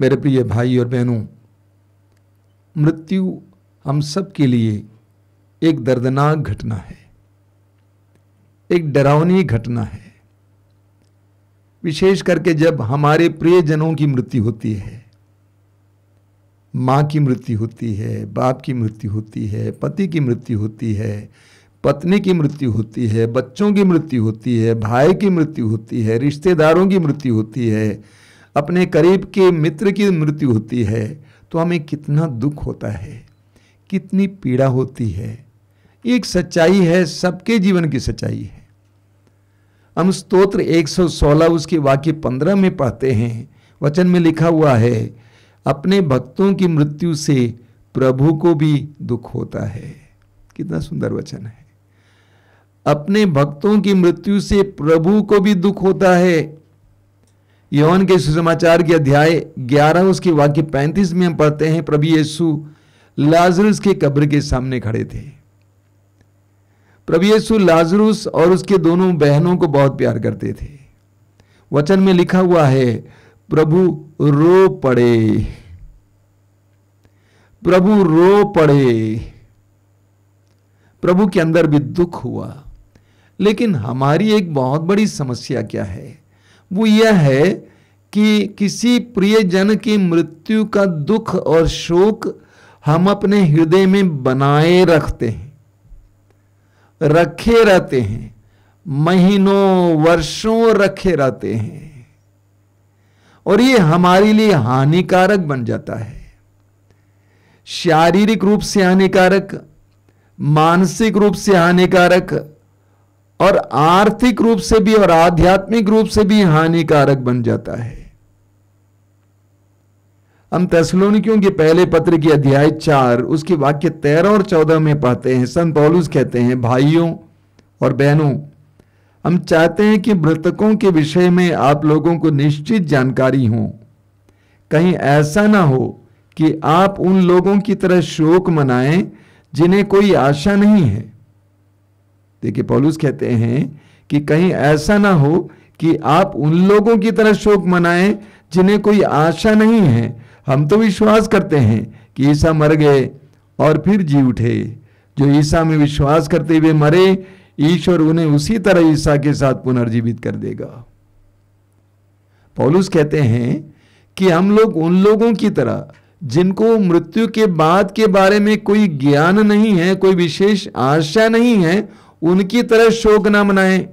मेरे प्रिय भाई और बहनों मृत्यु हम सब के लिए एक दर्दनाक घटना है एक डरावनी घटना है विशेष करके जब हमारे प्रियजनों की मृत्यु होती है माँ की मृत्यु होती है बाप की मृत्यु होती है पति की मृत्यु होती है पत्नी की मृत्यु होती है बच्चों की मृत्यु होती है भाई की मृत्यु होती है रिश्तेदारों की मृत्यु होती है अपने करीब के मित्र की मृत्यु होती है तो हमें कितना दुख होता है कितनी पीड़ा होती है एक सच्चाई है सबके जीवन की सच्चाई है हम स्तोत्र 116 उसके वाक्य 15 में पढ़ते हैं वचन में लिखा हुआ है अपने भक्तों की मृत्यु से प्रभु को भी दुख होता है कितना सुंदर वचन है अपने भक्तों की मृत्यु से प्रभु को भी दुख होता है यौन के सुसमाचार के अध्याय 11 उसके वाक्य 35 में हम पढ़ते हैं प्रभु येसु लाजरुस के कब्र के सामने खड़े थे प्रभु येसु लाजरुस और उसके दोनों बहनों को बहुत प्यार करते थे वचन में लिखा हुआ है प्रभु रो पड़े प्रभु रो पड़े प्रभु के अंदर भी दुख हुआ लेकिन हमारी एक बहुत बड़ी समस्या क्या है वो यह है कि किसी प्रियजन की मृत्यु का दुख और शोक हम अपने हृदय में बनाए रखते हैं रखे रहते हैं महीनों वर्षों रखे रहते हैं और ये हमारे लिए हानिकारक बन जाता है शारीरिक रूप से हानिकारक मानसिक रूप से हानिकारक और आर्थिक रूप से भी और आध्यात्मिक रूप से भी हानिकारक बन जाता है हम तस्लोनिकियों के पहले पत्र की अध्याय चार उसके वाक्य तेरह और चौदह में पाते हैं संत पौलुस कहते हैं भाइयों और बहनों हम चाहते हैं कि मृतकों के विषय में आप लोगों को निश्चित जानकारी हो कहीं ऐसा ना हो कि आप उन लोगों की तरह शोक मनाएं जिन्हें कोई आशा नहीं है देखिए पौलूस कहते हैं कि कहीं ऐसा ना हो कि आप उन लोगों की तरह शोक मनाएं जिन्हें कोई आशा नहीं है हम तो विश्वास करते हैं कि ईसा मर गए और फिर जी उठे जो ईसा में विश्वास करते हुए मरे ईश्वर उन्हें उसी तरह ईसा के साथ पुनर्जीवित कर देगा पौलुस कहते हैं कि हम लोग उन लोगों की तरह जिनको मृत्यु के बाद के बारे में कोई ज्ञान नहीं है कोई विशेष आशा नहीं है उनकी तरह शोक ना मनाएं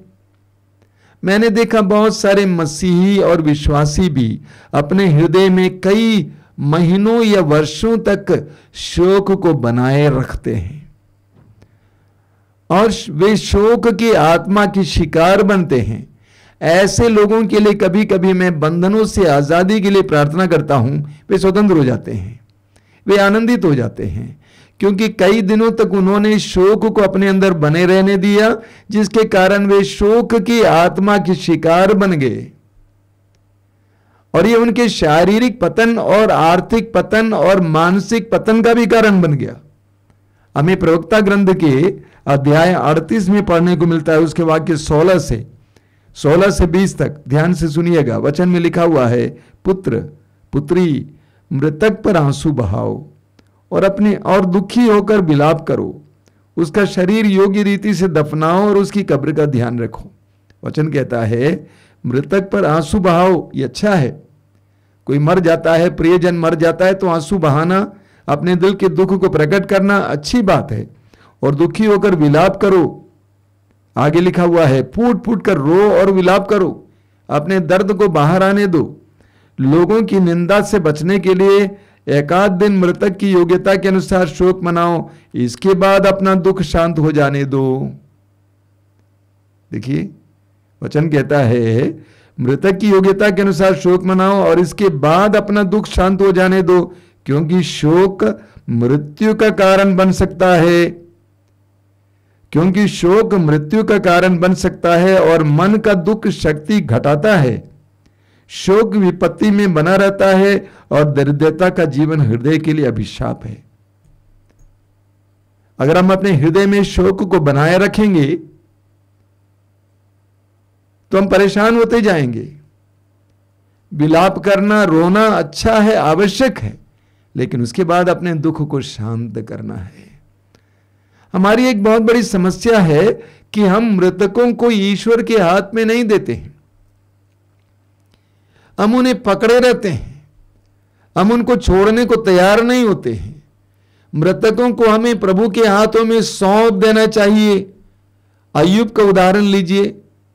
मैंने देखा बहुत सारे मसीही और विश्वासी भी अपने हृदय में कई महीनों या वर्षों तक शोक को बनाए रखते हैं और वे शोक की आत्मा की शिकार बनते हैं ऐसे लोगों के लिए कभी कभी मैं बंधनों से आज़ादी के लिए प्रार्थना करता हूं वे स्वतंत्र हो जाते हैं वे आनंदित हो जाते हैं क्योंकि कई दिनों तक उन्होंने शोक को अपने अंदर बने रहने दिया जिसके कारण वे शोक की आत्मा के शिकार बन गए और ये उनके शारीरिक पतन और आर्थिक पतन और मानसिक पतन का भी कारण बन गया हमें प्रवक्ता ग्रंथ के अध्याय अड़तीस में पढ़ने को मिलता है उसके वाक्य सोलह से सोलह से बीस तक ध्यान से सुनिएगा वचन में लिखा हुआ है पुत्र पुत्री मृतक पर आंसू बहाओ और अपने और दुखी होकर विलाप करो उसका शरीर योग्य रीति से दफनाओ और उसकी कब्र का ध्यान रखो वचन कहता है मृतक पर आंसू बहाओ ये अच्छा है कोई मर जाता है प्रियजन मर जाता है तो आंसू बहाना अपने दिल के दुख को प्रकट करना अच्छी बात है और दुखी होकर विलाप करो आगे लिखा हुआ है फूट फूट कर रो और विलाप करो अपने दर्द को बाहर आने दो लोगों की निंदा से बचने के लिए एकाध दिन मृतक की योग्यता के अनुसार शोक मनाओ इसके बाद अपना दुख शांत हो जाने दो देखिए वचन कहता है मृतक की योग्यता के अनुसार शोक मनाओ और इसके बाद अपना दुख शांत हो जाने दो क्योंकि शोक मृत्यु का कारण बन सकता है क्योंकि शोक मृत्यु का कारण बन सकता है और मन का दुख शक्ति घटाता है शोक विपत्ति में बना रहता है और दरिद्रता का जीवन हृदय के लिए अभिशाप है अगर हम अपने हृदय में शोक को बनाए रखेंगे तो हम परेशान होते जाएंगे विलाप करना रोना अच्छा है आवश्यक है लेकिन उसके बाद अपने दुख को शांत करना है हमारी एक बहुत बड़ी समस्या है कि हम मृतकों को ईश्वर के हाथ में नहीं देते हैं हम उन्हें पकड़े रहते हैं हम उनको छोड़ने को तैयार नहीं होते हैं मृतकों को हमें प्रभु के हाथों में सौंप देना चाहिए अयुब का उदाहरण लीजिए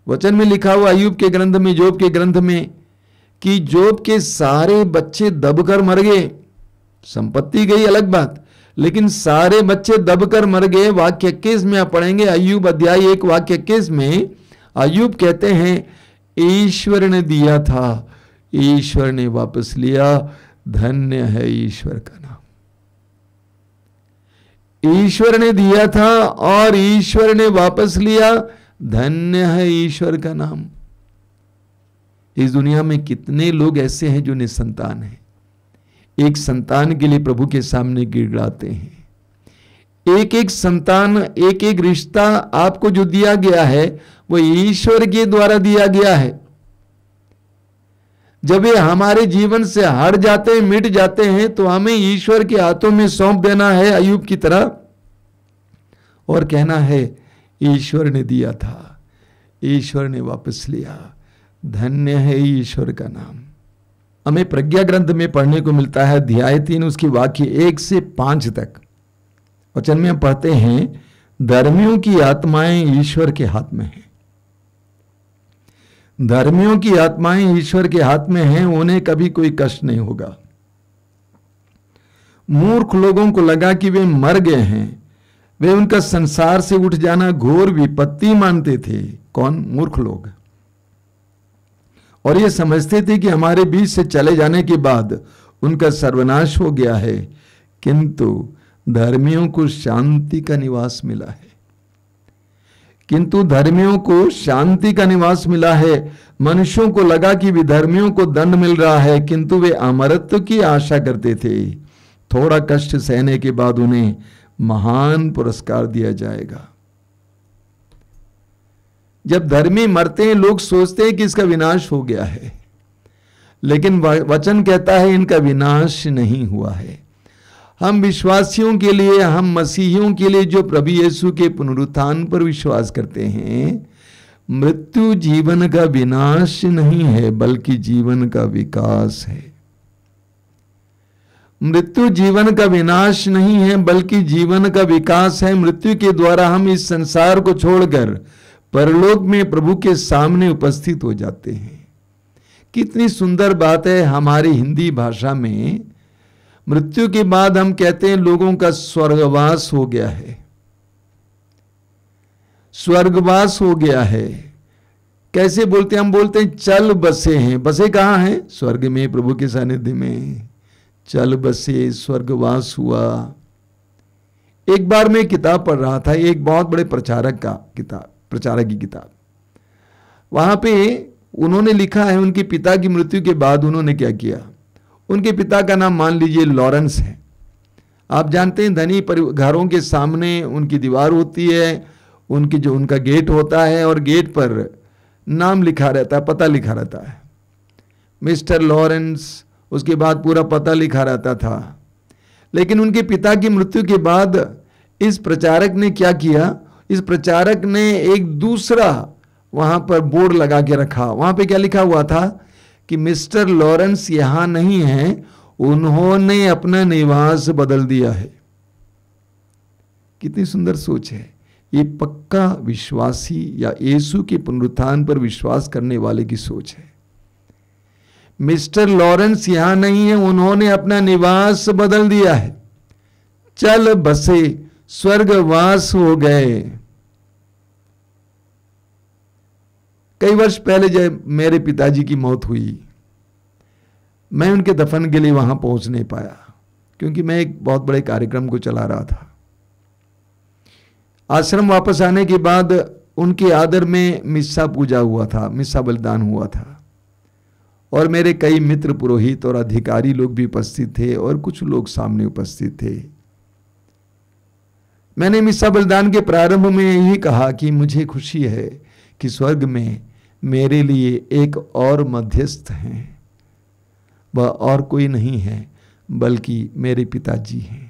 वचन में लिखा हुआ अयुब के ग्रंथ में जोब के ग्रंथ में कि जोब के सारे बच्चे दबकर मर गए संपत्ति गई अलग बात लेकिन सारे बच्चे दबकर मर गए वाक्य केस में आप पढ़ेंगे अयुब अध्याय एक वाक्य केस में अयुब कहते हैं ईश्वर ने दिया था ईश्वर ने वापस लिया धन्य है ईश्वर का नाम ईश्वर ने दिया था और ईश्वर ने वापस लिया धन्य है ईश्वर का नाम इस दुनिया में कितने लोग ऐसे हैं जो निसंतान हैं एक संतान के लिए प्रभु के सामने गिड़ाते हैं एक एक संतान एक एक रिश्ता आपको जो दिया गया है वो ईश्वर के द्वारा दिया गया है जब ये हमारे जीवन से हट जाते हैं मिट जाते हैं तो हमें ईश्वर के हाथों में सौंप देना है अयुब की तरह और कहना है ईश्वर ने दिया था ईश्वर ने वापस लिया धन्य है ईश्वर का नाम हमें प्रज्ञा ग्रंथ में पढ़ने को मिलता है अध्याय तीन उसकी वाक्य एक से पांच तक वचन में हम पढ़ते हैं धर्मियों की आत्माएं ईश्वर के हाथ में हैं धर्मियों की आत्माएं ईश्वर के हाथ में हैं उन्हें कभी कोई कष्ट नहीं होगा मूर्ख लोगों को लगा कि वे मर गए हैं वे उनका संसार से उठ जाना घोर विपत्ति मानते थे कौन मूर्ख लोग और ये समझते थे कि हमारे बीच से चले जाने के बाद उनका सर्वनाश हो गया है किंतु धर्मियों को शांति का निवास मिला है किंतु धर्मियों को शांति का निवास मिला है मनुष्यों को लगा कि विधर्मियों को दंड मिल रहा है किंतु वे अमरत्व की आशा करते थे थोड़ा कष्ट सहने के बाद उन्हें महान पुरस्कार दिया जाएगा जब धर्मी मरते हैं लोग सोचते हैं कि इसका विनाश हो गया है लेकिन वचन कहता है इनका विनाश नहीं हुआ है हम विश्वासियों के लिए हम मसीहियों के लिए जो प्रभु यीशु के पुनरुत्थान पर विश्वास करते हैं मृत्यु जीवन का विनाश नहीं है बल्कि जीवन का विकास है मृत्यु जीवन का विनाश नहीं है बल्कि जीवन का विकास है मृत्यु के द्वारा हम इस संसार को छोड़कर परलोक में प्रभु के सामने उपस्थित हो जाते हैं कितनी सुंदर बात है हमारी हिंदी भाषा में मृत्यु के बाद हम कहते हैं लोगों का स्वर्गवास हो गया है स्वर्गवास हो गया है कैसे बोलते हैं हम बोलते हैं चल बसे हैं बसे कहाँ हैं स्वर्ग में प्रभु के सानिध्य में चल बसे स्वर्गवास हुआ एक बार मैं किताब पढ़ रहा था एक बहुत बड़े प्रचारक का किताब प्रचारक की किताब वहां पे उन्होंने लिखा है उनके पिता की मृत्यु के बाद उन्होंने क्या किया उनके पिता का नाम मान लीजिए लॉरेंस है आप जानते हैं धनी घरों के सामने उनकी दीवार होती है उनकी जो उनका गेट होता है और गेट पर नाम लिखा रहता है पता लिखा रहता है मिस्टर लॉरेंस उसके बाद पूरा पता लिखा रहता था लेकिन उनके पिता की मृत्यु के बाद इस प्रचारक ने क्या किया इस प्रचारक ने एक दूसरा वहां पर बोर्ड लगा के रखा वहां पे क्या लिखा हुआ था कि मिस्टर लॉरेंस यहां नहीं है उन्होंने अपना निवास बदल दिया है कितनी सुंदर सोच है ये पक्का विश्वासी या यीशु के पुनरुत्थान पर विश्वास करने वाले की सोच है मिस्टर लॉरेंस यहां नहीं है उन्होंने अपना निवास बदल दिया है चल बसे स्वर्गवास हो गए कई वर्ष पहले जब मेरे पिताजी की मौत हुई मैं उनके दफन के लिए वहां पहुंच नहीं पाया क्योंकि मैं एक बहुत बड़े कार्यक्रम को चला रहा था आश्रम वापस आने के बाद उनके आदर में मिस्सा पूजा हुआ था मिस्सा बलिदान हुआ था और मेरे कई मित्र पुरोहित और अधिकारी लोग भी उपस्थित थे और कुछ लोग सामने उपस्थित थे मैंने मिस्सा बलिदान के प्रारंभ में यही कहा कि मुझे खुशी है कि स्वर्ग में मेरे लिए एक और मध्यस्थ हैं वह और कोई नहीं है बल्कि मेरे पिताजी हैं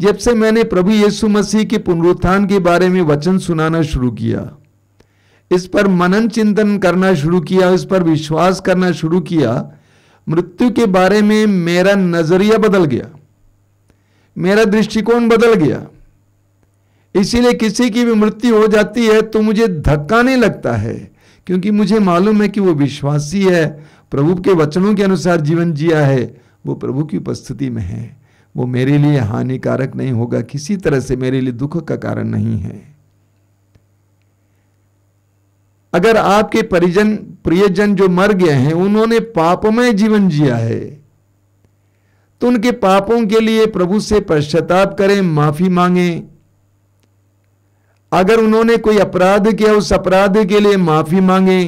जब से मैंने प्रभु यीशु मसीह के पुनरुत्थान के बारे में वचन सुनाना शुरू किया इस पर मनन चिंतन करना शुरू किया इस पर विश्वास करना शुरू किया मृत्यु के बारे में मेरा नजरिया बदल गया मेरा दृष्टिकोण बदल गया इसीलिए किसी की भी मृत्यु हो जाती है तो मुझे धक्का नहीं लगता है क्योंकि मुझे मालूम है कि वो विश्वासी है प्रभु के वचनों के अनुसार जीवन जिया है वो प्रभु की उपस्थिति में है वो मेरे लिए हानिकारक नहीं होगा किसी तरह से मेरे लिए दुख का कारण नहीं है अगर आपके परिजन प्रियजन जो मर गए हैं उन्होंने पापमय जीवन जिया है तो उनके पापों के लिए प्रभु से पश्चाताप करें माफी मांगें अगर उन्होंने कोई अपराध किया उस अपराध के लिए माफी मांगे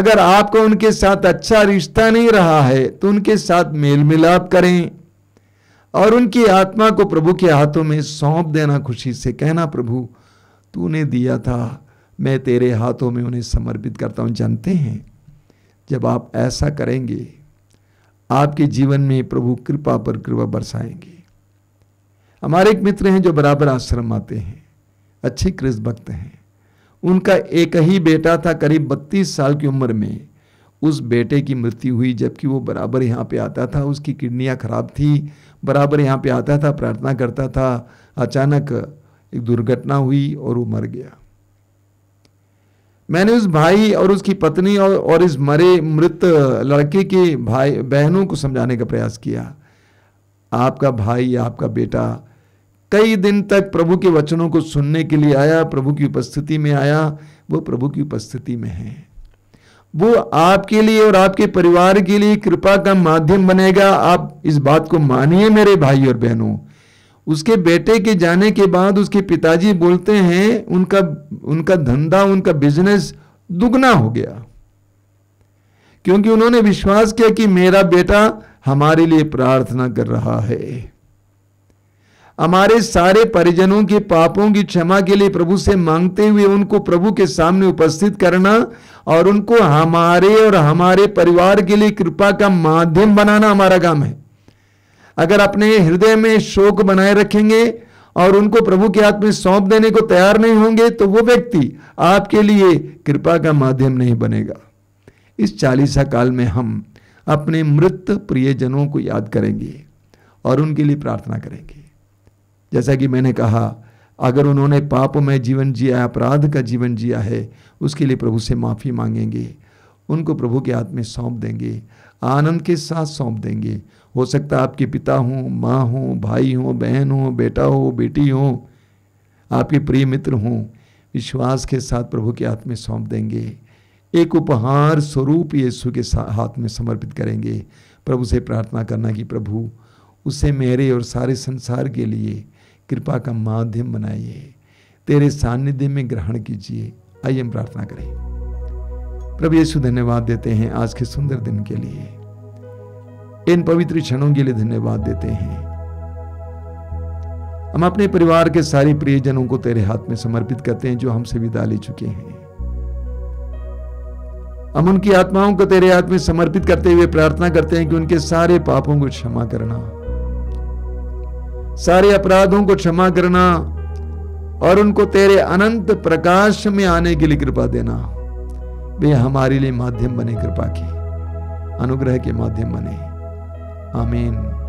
अगर आपका उनके साथ अच्छा रिश्ता नहीं रहा है तो उनके साथ मेल मिलाप करें और उनकी आत्मा को प्रभु के हाथों में सौंप देना खुशी से कहना प्रभु तूने दिया था मैं तेरे हाथों में उन्हें समर्पित करता हूं जानते हैं जब आप ऐसा करेंगे आपके जीवन में प्रभु कृपा पर कृपा बरसाएंगे हमारे एक मित्र हैं जो बराबर आश्रम आते हैं अच्छे कृष्ण भक्त हैं उनका एक ही बेटा था करीब बत्तीस साल की उम्र में उस बेटे की मृत्यु हुई जबकि वो बराबर यहाँ पे आता था उसकी किडनियाँ खराब थी बराबर यहाँ पे आता था प्रार्थना करता था अचानक एक दुर्घटना हुई और वो मर गया मैंने उस भाई और उसकी पत्नी और, और इस मरे मृत लड़के के भाई बहनों को समझाने का प्रयास किया आपका भाई आपका बेटा कई दिन तक प्रभु के वचनों को सुनने के लिए आया प्रभु की उपस्थिति में आया वो प्रभु की उपस्थिति में है वो आपके लिए और आपके परिवार के लिए कृपा का माध्यम बनेगा आप इस बात को मानिए मेरे भाई और बहनों उसके बेटे के जाने के बाद उसके पिताजी बोलते हैं उनका उनका धंधा उनका बिजनेस दुगना हो गया क्योंकि उन्होंने विश्वास किया कि मेरा बेटा हमारे लिए प्रार्थना कर रहा है हमारे सारे परिजनों के पापों की क्षमा के लिए प्रभु से मांगते हुए उनको प्रभु के सामने उपस्थित करना और उनको हमारे और हमारे परिवार के लिए कृपा का माध्यम बनाना हमारा काम है अगर अपने हृदय में शोक बनाए रखेंगे और उनको प्रभु के हाथ में सौंप देने को तैयार नहीं होंगे तो वो व्यक्ति आपके लिए कृपा का माध्यम नहीं बनेगा इस चालीसा काल में हम अपने मृत प्रियजनों को याद करेंगे और उनके लिए प्रार्थना करेंगे जैसा कि मैंने कहा अगर उन्होंने पाप में जीवन जिया अपराध का जीवन जिया है उसके लिए प्रभु से माफ़ी मांगेंगे उनको प्रभु के हाथ में सौंप देंगे आनंद के साथ सौंप देंगे हो सकता है आपके पिता हों माँ हों भाई हों बहन हों बेटा हो बेटी हो आपके प्रिय मित्र हों विश्वास के साथ प्रभु के हाथ में सौंप देंगे एक उपहार स्वरूप यीशु के हाथ में समर्पित करेंगे प्रभु से प्रार्थना करना कि प्रभु उसे मेरे और सारे संसार के लिए कृपा का माध्यम बनाइए तेरे सानिध्य में ग्रहण कीजिए आइए हम प्रार्थना करें प्रभु यीशु धन्यवाद देते हैं आज के सुंदर दिन के लिए इन पवित्र क्षणों के लिए धन्यवाद देते हैं हम अपने परिवार के सारे प्रियजनों को तेरे हाथ में समर्पित करते हैं जो हमसे विदा ले चुके हैं हम उनकी आत्माओं को तेरे हाथ में समर्पित करते हुए प्रार्थना करते हैं कि उनके सारे पापों को क्षमा करना सारे अपराधों को क्षमा करना और उनको तेरे अनंत प्रकाश में आने के लिए कृपा देना वे हमारे लिए माध्यम बने कृपा की अनुग्रह के माध्यम बने आमीन